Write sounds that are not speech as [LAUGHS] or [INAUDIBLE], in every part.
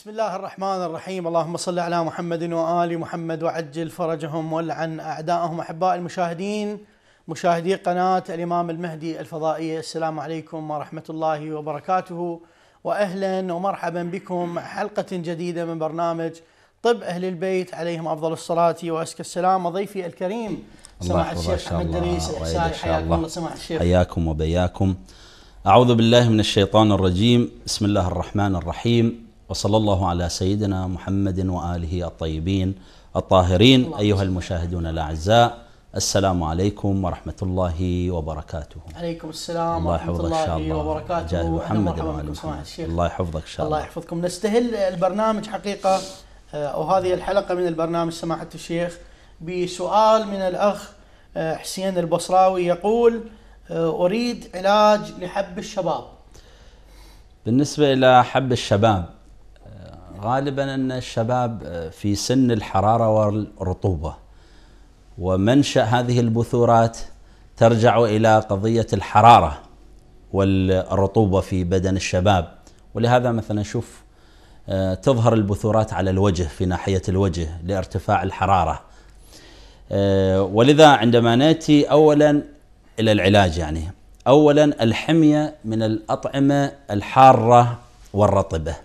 بسم الله الرحمن الرحيم اللهم صل على محمد وآل محمد وعجل فرجهم ولعن أعدائهم أحباء المشاهدين مشاهدي قناة الإمام المهدي الفضائية السلام عليكم ورحمة الله وبركاته وأهلا ومرحبا بكم حلقة جديدة من برنامج طب أهل البيت عليهم أفضل الصلاة وأزكى السلام وضيفي الكريم سماحة الشيخ أحمد دريس حياكم الله سماحة الشيخ حياكم وبياكم أعوذ بالله من الشيطان الرجيم بسم الله الرحمن الرحيم وصلى الله على سيدنا محمد وآله الطيبين الطاهرين أيها المشاهدون الأعزاء السلام عليكم ورحمة الله وبركاته عليكم السلام الله ورحمة الله, الله وبركاته جاء محمد وآل محمد الله يحفظك إن شاء الله الله يحفظكم نستهل البرنامج حقيقة آه، أو هذه الحلقة من البرنامج سماحة الشيخ بسؤال من الأخ آه، حسين البصراوي يقول آه، أريد علاج لحب الشباب بالنسبة إلى حب الشباب غالبا أن الشباب آه، في سن الحرارة والرطوبة ومنشأ هذه البثورات ترجع إلى قضية الحرارة والرطوبة في بدن الشباب ولهذا مثلا شوف آه، تظهر البثورات على الوجه في ناحية الوجه لارتفاع الحرارة آه، ولذا عندما نأتي أولا إلى العلاج يعني أولا الحمية من الأطعمة الحارة والرطبة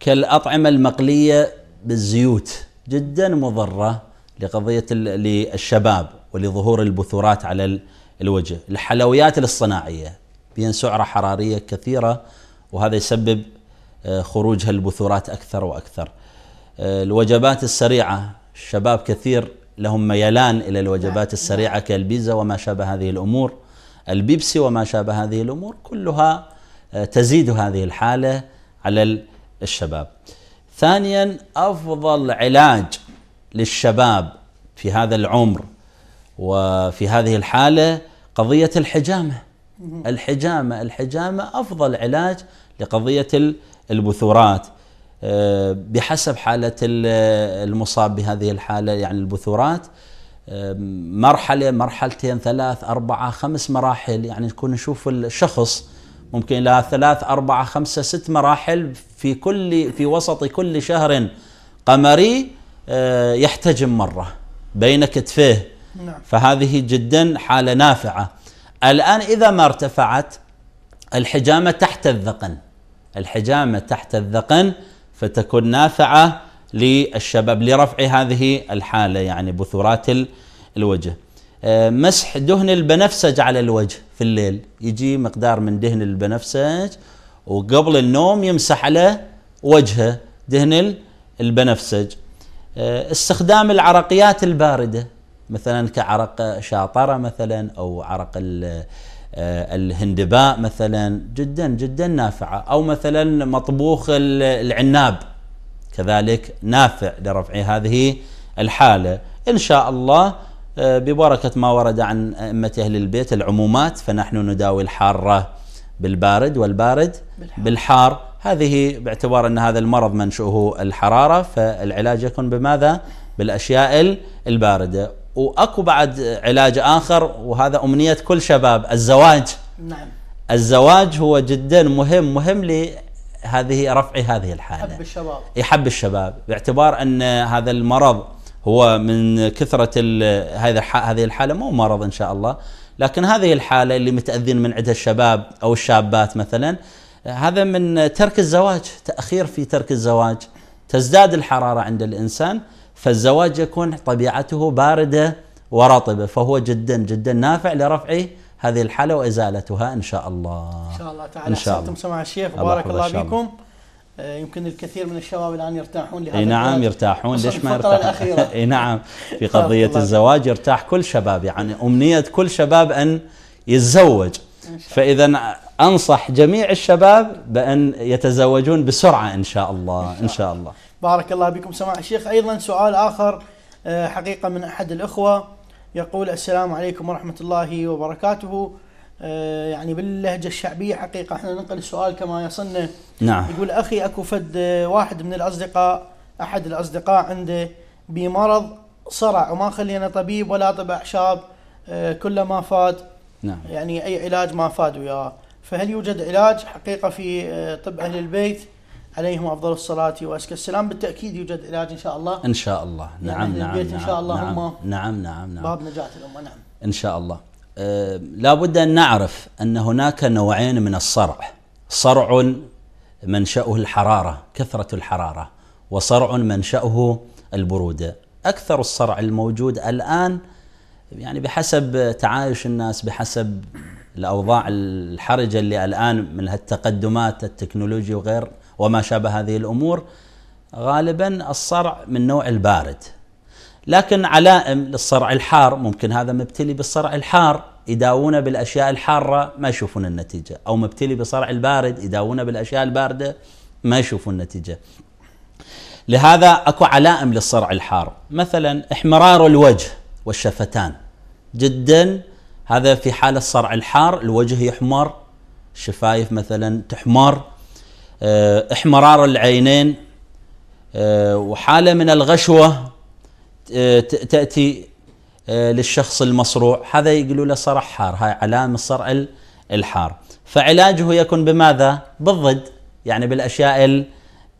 كالأطعمة المقلية بالزيوت جدا مضرة لقضية للشباب ولظهور البثورات على الوجه الحلويات الصناعية بين سعرة حرارية كثيرة وهذا يسبب آه، خروجها البثورات أكثر وأكثر آه، الوجبات السريعة الشباب كثير لهم ميلان إلى الوجبات نعم، السريعة نعم. كالبيزا وما شابه هذه الأمور البيبسي وما شابه هذه الأمور كلها آه، تزيد هذه الحالة على الشباب ثانيا أفضل علاج للشباب في هذا العمر وفي هذه الحالة قضية الحجامة الحجامة الحجامة أفضل علاج لقضية البثورات آه، بحسب حالة المصاب بهذه الحالة يعني البثورات آه، مرحلة مرحلتين ثلاث أربعة خمس مراحل يعني نكون نشوف الشخص ممكن لها ثلاث أربعة خمسة ست مراحل في كل في وسط كل شهر قمري آه، يحتجم مرة بين كتفيه نعم. فهذه جدا حالة نافعة الآن إذا ما ارتفعت الحجامة تحت الذقن الحجامة تحت الذقن فتكون نافعة للشباب لرفع هذه الحالة يعني بثورات الوجه آه، مسح دهن البنفسج على الوجه في الليل يجي مقدار من دهن البنفسج وقبل النوم يمسح على وجهه دهن البنفسج آه، استخدام العرقيات البارده مثلا كعرق شاطره مثلا او عرق آه، الهندباء مثلا جدا جدا نافعه او مثلا مطبوخ العناب كذلك نافع لرفع هذه الحاله ان شاء الله آه، ببركة ما ورد عن أئمة أهل البيت العمومات فنحن نداوي الحارة بالبارد والبارد بالحار, بالحار هذه باعتبار أن هذا المرض منشؤه الحرارة فالعلاج يكون بماذا؟ بالأشياء الباردة وأكو بعد علاج آخر وهذا أمنية كل شباب الزواج نعم الزواج هو جدا مهم مهم لهذه رفع هذه الحالة يحب الشباب يحب الشباب باعتبار أن هذا المرض هو من كثرة هذا هذه الحالة مو مرض إن شاء الله لكن هذه الحالة اللي متأذين من عندها الشباب أو الشابات مثلا هذا من ترك الزواج تأخير في ترك الزواج تزداد الحرارة عند الإنسان فالزواج يكون طبيعته باردة ورطبة فهو جدا جدا نافع لرفع هذه الحالة وإزالتها إن شاء الله إن شاء الله تعالى إن شاء الله. سمع الشيخ بارك الله, الله بكم آه، يمكن الكثير من الشباب الان يرتاحون لهذا اي نعم يرتاحون ليش ما يرتاح [LAUGHS] اي نعم في قضيه الزواج يرتاح كل شباب يعني امنيه كل شباب ان يتزوج فاذا انصح جميع الشباب بان يتزوجون بسرعه ان شاء الله ان شاء الله بارك الله بكم سماع الشيخ ايضا سؤال اخر آه، حقيقه من احد الاخوه يقول السلام عليكم ورحمه الله وبركاته آه، يعني باللهجه الشعبيه حقيقه احنا ننقل السؤال كما يصلنا نعم يقول اخي اكو فد آه، واحد من الاصدقاء احد الاصدقاء عنده بمرض صرع وما خلينا طبيب ولا طب اعشاب آه، كله ما فاد نعم يعني اي علاج ما فاد وياه فهل يوجد علاج حقيقه في طب اهل البيت عليهم افضل الصلاه وازكى السلام بالتاكيد يوجد علاج ان شاء الله ان شاء الله يعني نعم نعم نعم نعم نعم ان شاء نعم، الله نعم, نعم نعم نعم باب نجاه الامه نعم ان شاء الله آه، لا بد أن نعرف أن هناك نوعين من الصرع صرع منشأه الحرارة كثرة الحرارة وصرع منشأه البرودة أكثر الصرع الموجود الآن يعني بحسب تعايش الناس بحسب الأوضاع الحرجة اللي الآن من التقدمات التكنولوجيا وغير وما شابه هذه الأمور غالبا الصرع من نوع البارد لكن علائم للصرع الحار ممكن هذا مبتلي بالصرع الحار يداوونه بالاشياء الحاره ما يشوفون النتيجه او مبتلي بصرع البارد يداوونه بالاشياء البارده ما يشوفون النتيجه لهذا اكو علائم للصرع الحار مثلا احمرار الوجه والشفتان جدا هذا في حال الصرع الحار الوجه يحمر الشفايف مثلا تحمر آه، احمرار العينين آه، وحاله من الغشوه تاتي آه، للشخص المصروع هذا يقولوا له صرع حار هاي علامه صرع الحار فعلاجه يكون بماذا بالضد يعني بالاشياء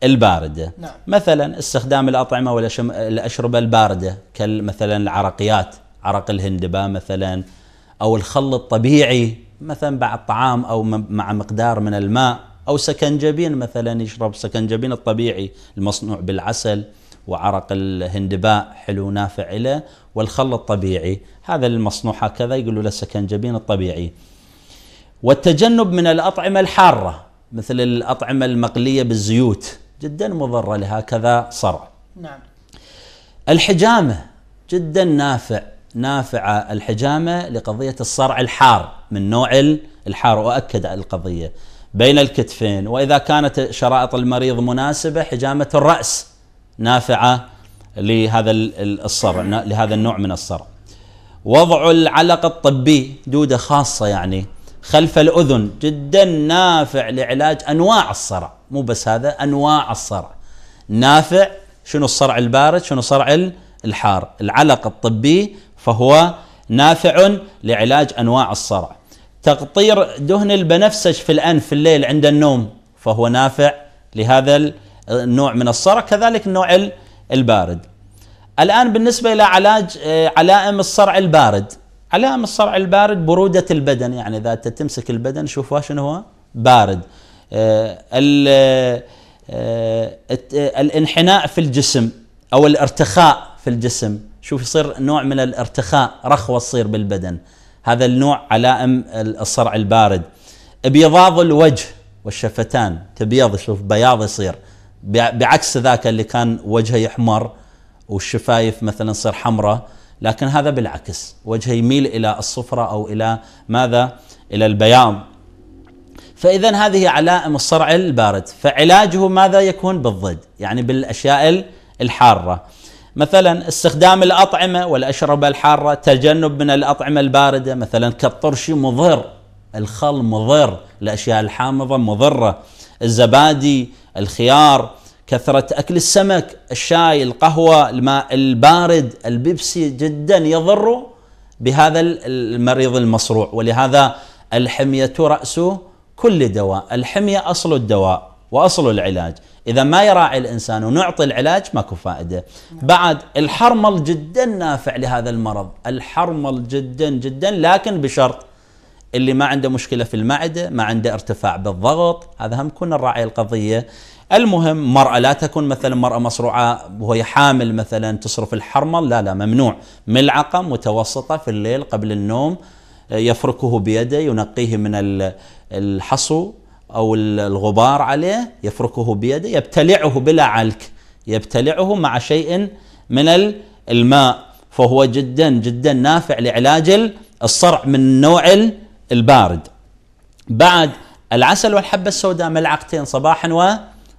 البارده نعم. مثلا استخدام الاطعمه والاشربه البارده كمثلا العرقيات عرق الهندبه مثلا او الخل الطبيعي مثلا بعد طعام او مع مقدار من الماء او سكنجبين مثلا يشرب سكنجبين الطبيعي المصنوع بالعسل وعرق الهندباء حلو نافع له والخل الطبيعي هذا المصنوع هكذا يقولوا له السكنجبين الطبيعي والتجنب من الأطعمة الحارة مثل الأطعمة المقلية بالزيوت جدا مضرة لهكذا صرع نعم الحجامة جدا نافع نافعة الحجامة لقضية الصرع الحار من نوع الحار وأكد على القضية بين الكتفين وإذا كانت شرائط المريض مناسبة حجامة الرأس نافعه لهذا الصرع لهذا النوع من الصرع. وضع العلق الطبي دوده خاصه يعني خلف الاذن جدا نافع لعلاج انواع الصرع مو بس هذا انواع الصرع نافع شنو الصرع البارد شنو الصرع الحار العلق الطبي فهو نافع لعلاج انواع الصرع تقطير دهن البنفسج في الانف في الليل عند النوم فهو نافع لهذا نوع من الصرع كذلك النوع البارد الآن بالنسبة إلى علاج آه، علائم الصرع البارد علائم الصرع البارد برودة البدن يعني إذا تمسك البدن شوفوا شنو هو بارد آه، آه، الانحناء في الجسم أو الارتخاء في الجسم شوف يصير نوع من الارتخاء رخوة تصير بالبدن هذا النوع علائم الصرع البارد ابيضاض الوجه والشفتان تبيض شوف بياض يصير بعكس ذاك اللي كان وجهه يحمر والشفايف مثلا تصير حمراء لكن هذا بالعكس وجهه يميل الى الصفرة او الى ماذا؟ الى البياض. فاذا هذه علائم الصرع البارد، فعلاجه ماذا يكون بالضد؟ يعني بالاشياء الحارة. مثلا استخدام الاطعمة والاشربة الحارة، تجنب من الاطعمة الباردة مثلا كالطرش مضر، الخل مضر، الاشياء الحامضة مضرة، الزبادي الخيار كثرة أكل السمك الشاي القهوة الماء البارد البيبسي جدا يضر بهذا المريض المصروع ولهذا الحمية رأس كل دواء الحمية أصل الدواء وأصل العلاج إذا ما يراعي الإنسان ونعطي العلاج ماكو فائدة بعد الحرمل جدا نافع لهذا المرض الحرمل جدا جدا لكن بشرط اللي ما عنده مشكله في المعده، ما عنده ارتفاع بالضغط، هذا هم كنا نراعي القضيه. المهم مرأة لا تكون مثلا مرأة مصروعة وهي حامل مثلا تصرف الحرمل لا لا ممنوع ملعقة متوسطة في الليل قبل النوم آه، يفركه بيده ينقيه من الحصو أو الغبار عليه يفركه بيده يبتلعه بلا علك يبتلعه مع شيء من الماء فهو جدا جدا نافع لعلاج الصرع من نوع البارد بعد العسل والحبة السوداء ملعقتين صباحا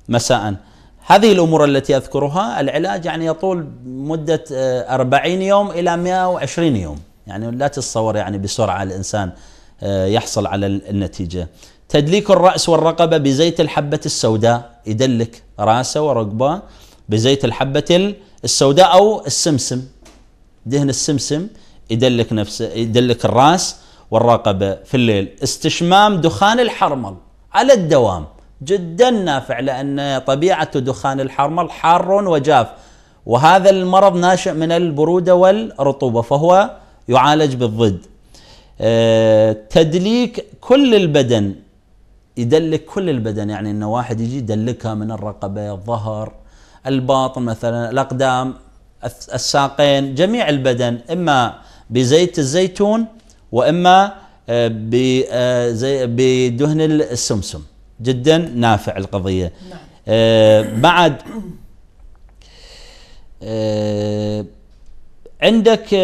ومساء هذه الأمور التي أذكرها العلاج يعني يطول مدة 40 آه، يوم إلى 120 يوم يعني لا تتصور يعني بسرعة الإنسان آه، يحصل على النتيجة تدليك الرأس والرقبة بزيت الحبة السوداء يدلك راسه ورقبه بزيت الحبة السوداء أو السمسم دهن السمسم يدلك نفسه يدلك الراس والرقبة في الليل استشمام دخان الحرمل على الدوام جدا نافع لأن طبيعة دخان الحرمل حار وجاف وهذا المرض ناشئ من البرودة والرطوبة فهو يعالج بالضد آه، تدليك كل البدن يدلك كل البدن يعني أن واحد يجي يدلكها من الرقبة الظهر الباطن مثلا الأقدام الساقين جميع البدن إما بزيت الزيتون واما آه، آه، بدهن السمسم جدا نافع القضيه نعم. آه، بعد عندك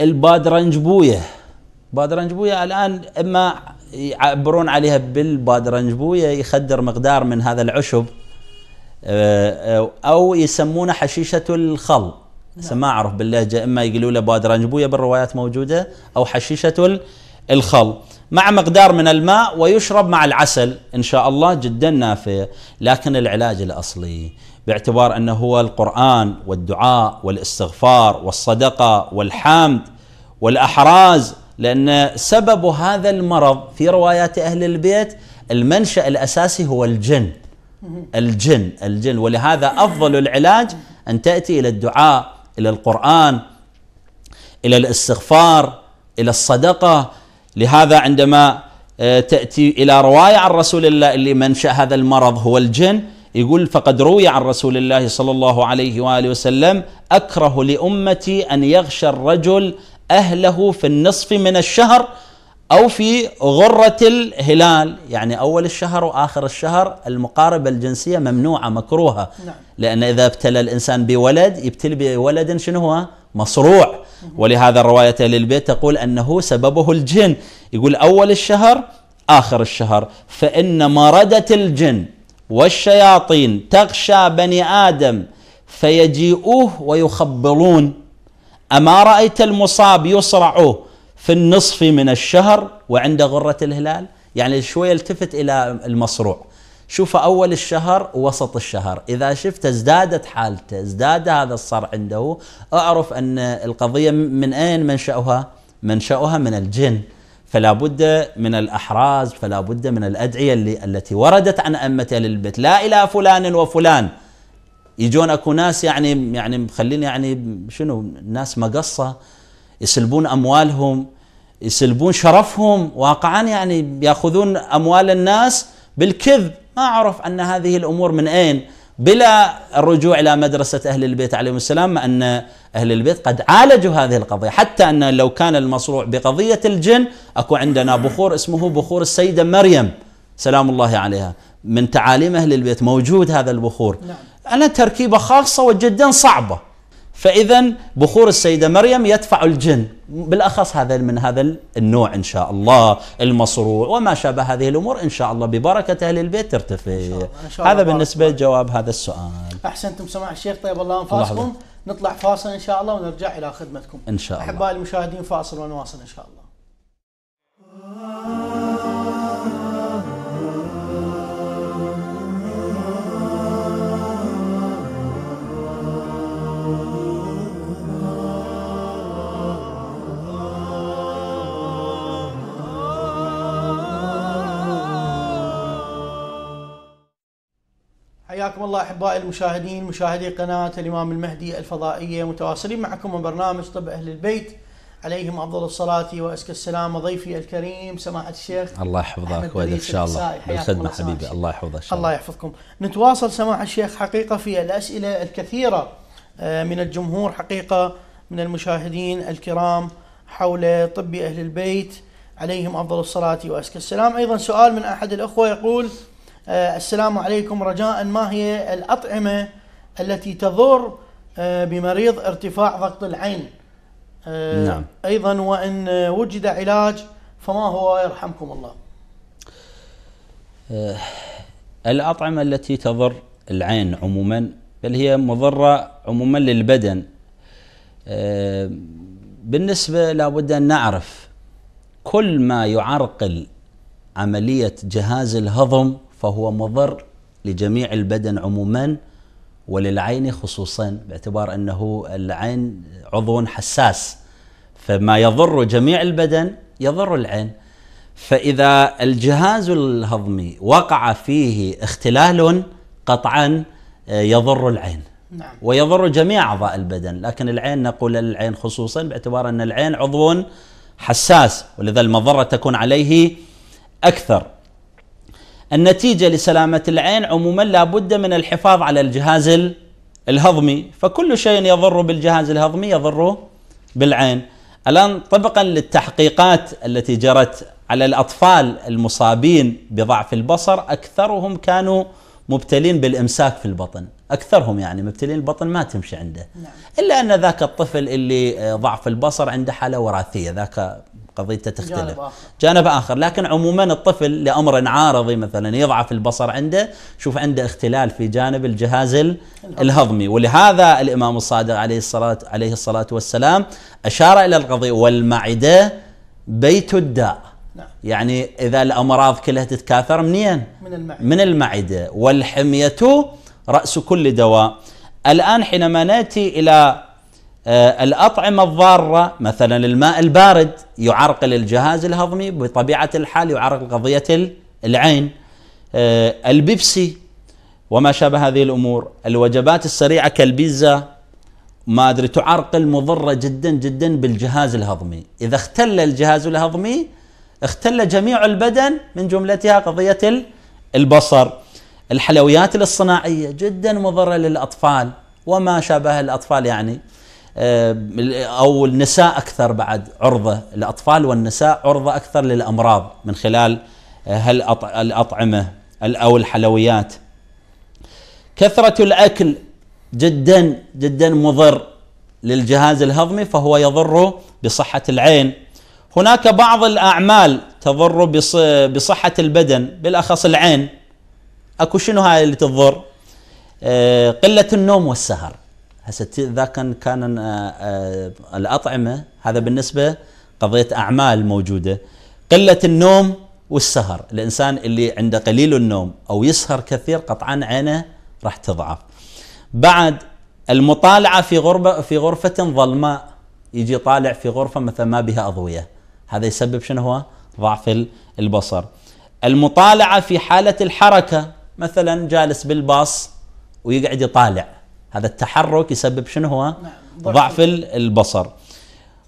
بادرنج بويه الان اما يعبرون عليها بويه يخدر مقدار من هذا العشب او يسمونه حشيشه الخل هسه نعم. ما اعرف باللهجه اما يقولوا له بويا بالروايات موجوده او حشيشه الخل مع مقدار من الماء ويشرب مع العسل ان شاء الله جدا نافع لكن العلاج الاصلي باعتبار انه هو القران والدعاء والاستغفار والصدقه والحمد والاحراز لان سبب هذا المرض في روايات اهل البيت المنشا الاساسي هو الجن الجن الجن ولهذا افضل العلاج ان تاتي الى الدعاء إلى القرآن إلى الاستغفار إلى الصدقة لهذا عندما آه، تأتي إلى رواية عن رسول الله اللي منشأ هذا المرض هو الجن يقول فقد روي عن رسول الله صلى الله عليه وآله وسلم أكره لأمتي أن يغشى الرجل أهله في النصف من الشهر أو في غرة الهلال يعني أول الشهر وآخر الشهر المقاربة الجنسية ممنوعة مكروهة نعم. لأن إذا ابتلى الإنسان بولد يبتلي بولد شنو هو مصروع ولهذا رواية للبيت البيت تقول أنه سببه الجن يقول أول الشهر آخر الشهر فإن مردة الجن والشياطين تغشى بني آدم فيجيئوه ويخبلون أما رأيت المصاب يصرعه في النصف من الشهر وعند غرة الهلال يعني شوي التفت إلى المصروع شوف أول الشهر وسط الشهر إذا شفت ازدادت حالته ازداد هذا الصرع عنده أعرف أن القضية من أين منشأها منشأها من الجن فلا بد من الأحراز فلا بد من الأدعية اللي التي وردت عن أمة للبيت لا إلى فلان وفلان يجون اكو ناس يعني يعني خليني يعني شنو ناس مقصه يسلبون اموالهم يسلبون شرفهم واقعا يعني ياخذون اموال الناس بالكذب ما اعرف ان هذه الامور من اين بلا الرجوع الى مدرسه اهل البيت عليهم السلام ان اهل البيت قد عالجوا هذه القضيه حتى ان لو كان المصروع بقضيه الجن اكو عندنا بخور اسمه بخور السيده مريم سلام الله عليها من تعاليم اهل البيت موجود هذا البخور نعم. انا تركيبه خاصه وجدا صعبه فإذا بخور السيدة مريم يدفع الجن بالأخص هذا من هذا النوع إن شاء الله المصروع وما شابه هذه الأمور إن شاء الله ببركة أهل البيت ترتفع إن شاء الله. إن شاء الله هذا بالنسبة الله. هذا السؤال أحسنتم سماع الشيخ طيب الله أنفاسكم نطلع فاصل إن شاء الله ونرجع إلى خدمتكم إن شاء الله أحبائي المشاهدين فاصل ونواصل إن شاء الله حياكم الله احبائي المشاهدين مشاهدي قناه الامام المهدي الفضائيه متواصلين معكم من برنامج طب اهل البيت عليهم افضل الصلاه وازكى السلام ضيفي الكريم سماحه الشيخ الله يحفظك ويد ان شاء الله بالخدمه حبيبي الله يحفظك الله يحفظكم نتواصل سماحه الشيخ حقيقه في الاسئله الكثيره آه، من الجمهور حقيقه من المشاهدين الكرام حول طب اهل البيت عليهم افضل الصلاه وازكى السلام ايضا سؤال من احد الاخوه يقول آه، السلام عليكم رجاء ما هي الأطعمة التي تضر آه، بمريض ارتفاع ضغط العين آه، نعم. أيضا وإن وجد علاج فما هو يرحمكم الله الأطعمة التي تضر العين عموما بل هي مضرة عموما للبدن بالنسبة لابد أن نعرف كل ما يعرقل عملية جهاز الهضم فهو مضر لجميع البدن عموما وللعين خصوصا باعتبار انه العين عضو حساس فما يضر جميع البدن يضر العين فاذا الجهاز الهضمي وقع فيه اختلال قطعا آه، يضر العين نعم. ويضر جميع اعضاء البدن لكن العين نقول العين خصوصا باعتبار ان العين عضو حساس ولذا المضره تكون عليه اكثر النتيجة لسلامة العين عموما لا بد من الحفاظ على الجهاز الهضمي فكل شيء يضر بالجهاز الهضمي يضر بالعين الآن طبقا للتحقيقات التي جرت على الأطفال المصابين بضعف البصر أكثرهم كانوا مبتلين بالإمساك في البطن أكثرهم يعني مبتلين البطن ما تمشي عنده نعم. إلا أن ذاك الطفل اللي آه، ضعف البصر عنده حالة وراثية ذاك قضيته تختلف جانب آخر. جانب آخر لكن عموما الطفل لأمر عارضي مثلا يضعف البصر عنده شوف عنده اختلال في جانب الجهاز الهضمي ولهذا الإمام الصادق عليه الصلاة, عليه الصلاة والسلام أشار إلى القضية والمعدة بيت الداء نعم. يعني إذا الأمراض كلها تتكاثر منين؟ من المعدة, من المعدة والحمية رأس كل دواء الآن حينما نأتي إلى آه، الأطعمة الضارة مثلا الماء البارد يعرقل الجهاز الهضمي بطبيعة الحال يعرقل قضية العين آه، البيبسي وما شابه هذه الأمور الوجبات السريعة كالبيتزا ما أدري تعرقل مضرة جدا جدا بالجهاز الهضمي إذا اختل الجهاز الهضمي اختل جميع البدن من جملتها قضية البصر الحلويات الاصطناعية جدا مضرة للأطفال وما شابه الأطفال يعني آه، او النساء اكثر بعد عرضه الاطفال والنساء عرضه اكثر للامراض من خلال هالاطعمه آه، او الحلويات. كثره الاكل جدا جدا مضر للجهاز الهضمي فهو يضر بصحه العين. هناك بعض الاعمال تضر بصحه البدن بالاخص العين. اكو شنو هاي اللي تضر؟ آه، قله النوم والسهر. هسه ذاك كان آه، آه، الاطعمه هذا بالنسبه قضيه اعمال موجوده قله النوم والسهر الانسان اللي عنده قليل النوم او يسهر كثير قطعا عينه راح تضعف بعد المطالعه في غربه في غرفه ظلماء يجي طالع في غرفه مثلا ما بها اضويه هذا يسبب شنو هو ضعف البصر المطالعه في حاله الحركه مثلا جالس بالباص ويقعد يطالع هذا التحرك يسبب شنو هو نعم، ضعف البصر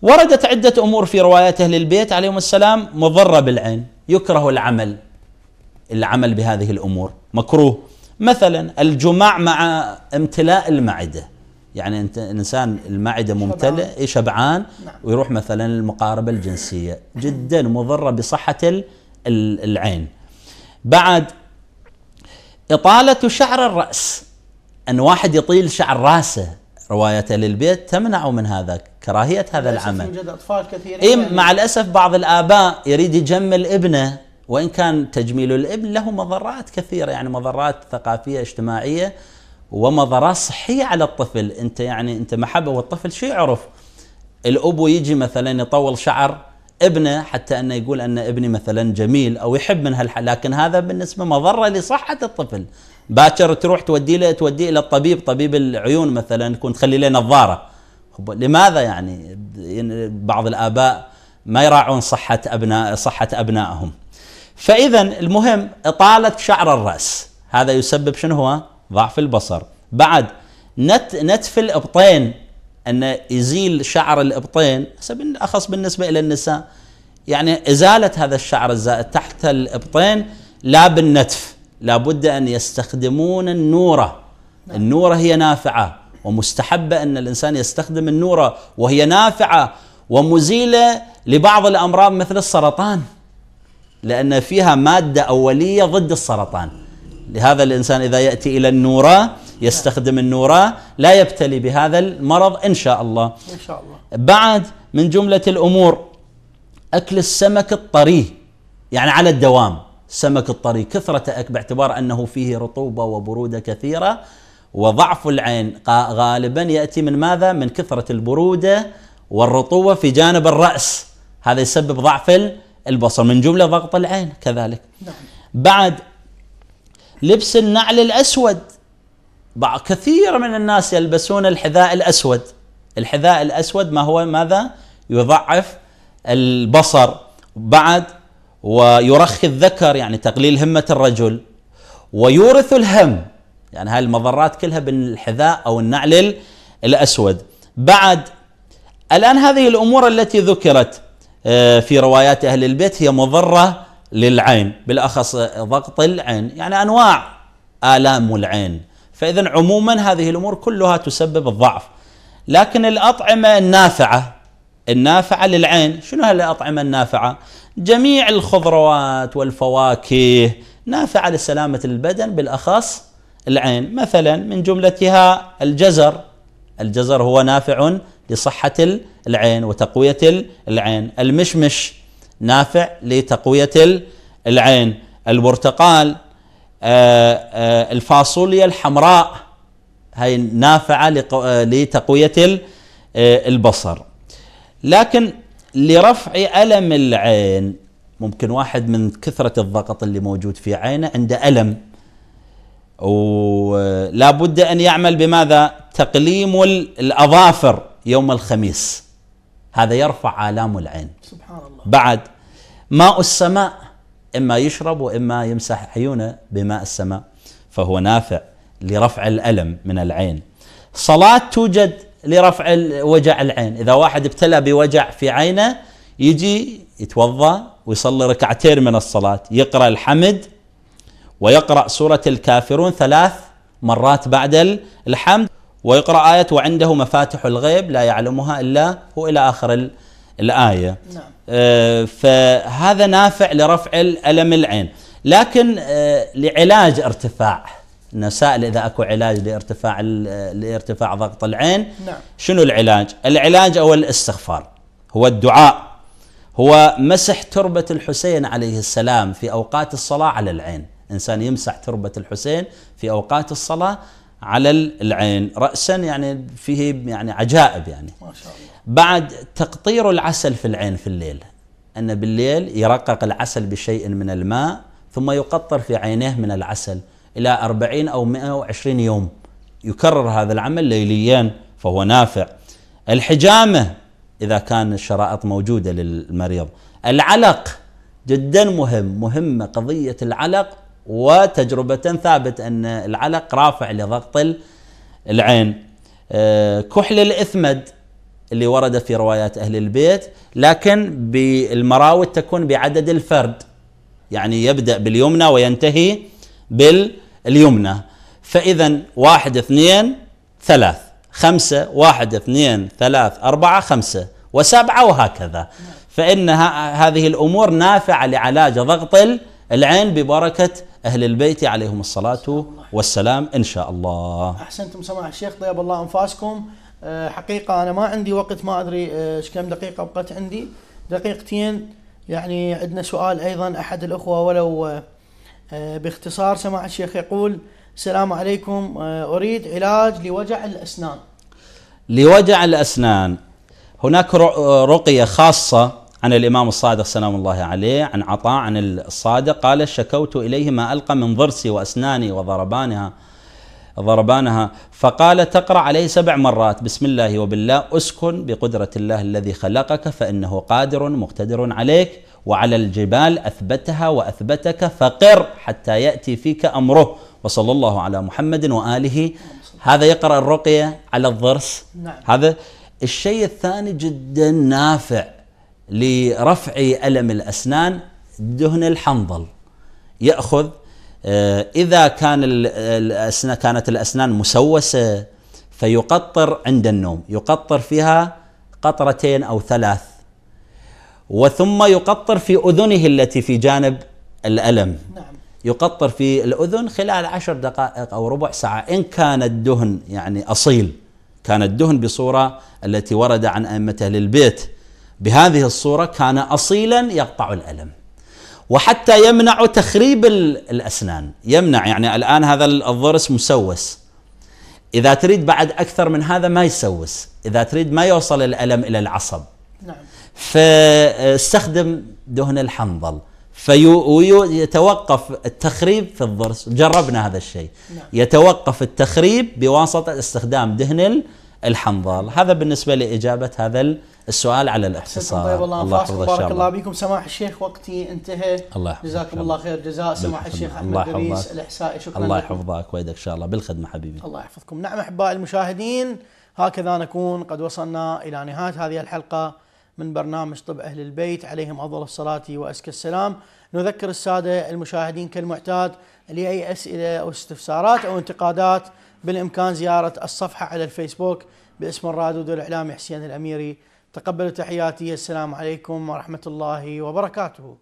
وردت عدة أمور في روايات أهل البيت عليهم السلام مضرة بالعين يكره العمل العمل بهذه الأمور مكروه مثلا الجماع مع امتلاء المعدة يعني انت انسان المعده ممتلئ شبعان نعم. ويروح مثلا المقاربه الجنسيه جدا مضره بصحه العين بعد اطاله شعر الراس أن واحد يطيل شعر راسه روايته للبيت تمنع من هذا كراهية هذا العمل يوجد أطفال كثيرين إيه يعني مع الأسف بعض الآباء يريد يجمل ابنه وإن كان تجميل الابن له مضرات كثيرة يعني مضرات ثقافية اجتماعية ومضرات صحية على الطفل أنت يعني أنت محبة والطفل شو يعرف الأب يجي مثلا يطول شعر ابنه حتى انه يقول ان ابني مثلا جميل او يحب من هالحال لكن هذا بالنسبه مضره لصحه الطفل باكر تروح تودي له توديه الى الطبيب طبيب العيون مثلا يكون تخلي له نظاره لماذا يعني بعض الاباء ما يراعون صحه ابناء صحه ابنائهم فاذا المهم اطاله شعر الراس هذا يسبب شنو هو ضعف البصر بعد نت نتف الابطين انه يزيل شعر الابطين اخص بالنسبه الى النساء يعني ازاله هذا الشعر الزائد تحت الابطين لا بالنتف لابد أن يستخدمون النورة نعم. النورة هي نافعة ومستحبة أن الإنسان يستخدم النورة وهي نافعة ومزيلة لبعض الأمراض مثل السرطان لأن فيها مادة أولية ضد السرطان لهذا الإنسان إذا يأتي إلى النورة يستخدم النورة لا يبتلي بهذا المرض إن شاء الله إن شاء الله بعد من جملة الأمور أكل السمك الطري يعني على الدوام سمك الطري كثرة باعتبار أنه فيه رطوبة وبرودة كثيرة وضعف العين غالبا يأتي من ماذا؟ من كثرة البرودة والرطوبة في جانب الرأس هذا يسبب ضعف البصر من جملة ضغط العين كذلك نعم. بعد لبس النعل الأسود بعض كثير من الناس يلبسون الحذاء الأسود الحذاء الأسود ما هو ماذا؟ يضعف البصر بعد ويرخي الذكر يعني تقليل همة الرجل ويورث الهم يعني هاي المضرات كلها بالحذاء أو النعل الأسود بعد الآن هذه الأمور التي ذكرت آه، في روايات أهل البيت هي مضرة للعين بالأخص ضغط العين يعني أنواع آلام العين فإذا عموما هذه الأمور كلها تسبب الضعف لكن الأطعمة النافعة النافعة للعين شنو هالأطعمة النافعة جميع الخضروات والفواكه نافعة لسلامة البدن بالأخص العين مثلا من جملتها الجزر الجزر هو نافع لصحة العين وتقوية العين المشمش نافع لتقوية العين البرتقال آه، آه، الفاصوليا الحمراء هي نافعة آه، لتقوية البصر لكن لرفع ألم العين ممكن واحد من كثرة الضغط اللي موجود في عينه عنده ألم ولا بد أن يعمل بماذا تقليم الأظافر يوم الخميس هذا يرفع آلام العين سبحان الله بعد ماء السماء إما يشرب وإما يمسح عيونه بماء السماء فهو نافع لرفع الألم من العين صلاة توجد لرفع وجع العين إذا واحد ابتلى بوجع في عينه يجي يتوضأ ويصلي ركعتين من الصلاة يقرأ الحمد ويقرأ سورة الكافرون ثلاث مرات بعد الحمد ويقرأ آية وعنده مفاتح الغيب لا يعلمها إلا هو إلى آخر الآية نعم. آه فهذا نافع لرفع الألم العين لكن آه لعلاج ارتفاع نسائل اذا اكو علاج لارتفاع لارتفاع ضغط العين نعم. شنو العلاج؟ العلاج هو الاستغفار هو الدعاء هو مسح تربه الحسين عليه السلام في اوقات الصلاه على العين، انسان يمسح تربه الحسين في اوقات الصلاه على العين راسا يعني فيه يعني عجائب يعني ما شاء الله بعد تقطير العسل في العين في الليل ان بالليل يرقق العسل بشيء من الماء ثم يقطر في عينيه من العسل إلى أربعين أو مئة وعشرين يوم يكرر هذا العمل ليليا فهو نافع الحجامة إذا كان الشرائط موجودة للمريض العلق جدا مهم مهمة قضية العلق وتجربة ثابت أن العلق رافع لضغط العين آه، كحل الإثمد اللي ورد في روايات أهل البيت لكن بالمراود تكون بعدد الفرد يعني يبدأ باليمنى وينتهي بال اليمنى فإذا واحد اثنين ثلاث خمسة واحد اثنين ثلاث أربعة خمسة وسبعة وهكذا فإن هذه الأمور نافعة لعلاج ضغط العين ببركة أهل البيت عليهم الصلاة والسلام إن شاء الله أحسنتم سماع الشيخ طيب الله أنفاسكم أه، حقيقة أنا ما عندي وقت ما أدري أه، إيش كم دقيقة بقت عندي دقيقتين يعني عندنا سؤال أيضا أحد الأخوة ولو أه، آه، باختصار سماحة الشيخ يقول السلام عليكم آه، أريد علاج لوجع الأسنان لوجع الأسنان هناك آه، رقية خاصة عن الإمام الصادق سلام الله عليه عن عطاء عن الصادق قال شكوت إليه ما ألقى من ضرسي وأسناني وضربانها ضربانها فقال تقرأ عليه سبع مرات بسم الله وبالله أسكن بقدرة الله الذي خلقك فإنه قادر مقتدر عليك وعلى الجبال أثبتها وأثبتك فقر حتى يأتي فيك أمره وصلى الله على محمد وآله هذا يقرأ الرقية على الضرس نعم. هذا الشيء الثاني جدا نافع لرفع ألم الأسنان دهن الحنظل يأخذ آه، إذا كان الأسنان كانت الأسنان مسوسة فيقطر عند النوم يقطر فيها قطرتين أو ثلاث وثم يقطر في أذنه التي في جانب الألم نعم. يقطر في الأذن خلال عشر دقائق أو ربع ساعة إن كان الدهن يعني أصيل كان الدهن بصورة التي ورد عن أئمة أهل البيت بهذه الصورة كان أصيلا يقطع الألم وحتى يمنع تخريب الأسنان يمنع يعني الآن هذا الضرس مسوس إذا تريد بعد أكثر من هذا ما يسوس إذا تريد ما يوصل الألم إلى العصب نعم. فاستخدم دهن الحنظل فيتوقف التخريب في الضرس جربنا هذا الشيء نعم. يتوقف التخريب بواسطة استخدام دهن الحنظل هذا بالنسبة لإجابة هذا السؤال على الاختصار طيب الله, الله يحفظك بارك الله بكم سماح الشيخ وقتي انتهى الله جزاكم الله خير جزاء سماح الشيخ احمد دريس الاحسائي شكرا الله يحفظك ويدك ان شاء الله بالخدمه حبيبي الله يحفظكم نعم احبائي المشاهدين هكذا نكون قد وصلنا الى نهايه هذه الحلقه من برنامج طب أهل البيت عليهم أفضل الصلاة وأزكى السلام نذكر السادة المشاهدين كالمعتاد لأي أسئلة أو استفسارات أو انتقادات بالإمكان زيارة الصفحة على الفيسبوك باسم الرادود الإعلامي حسين الأميري تقبلوا تحياتي السلام عليكم ورحمة الله وبركاته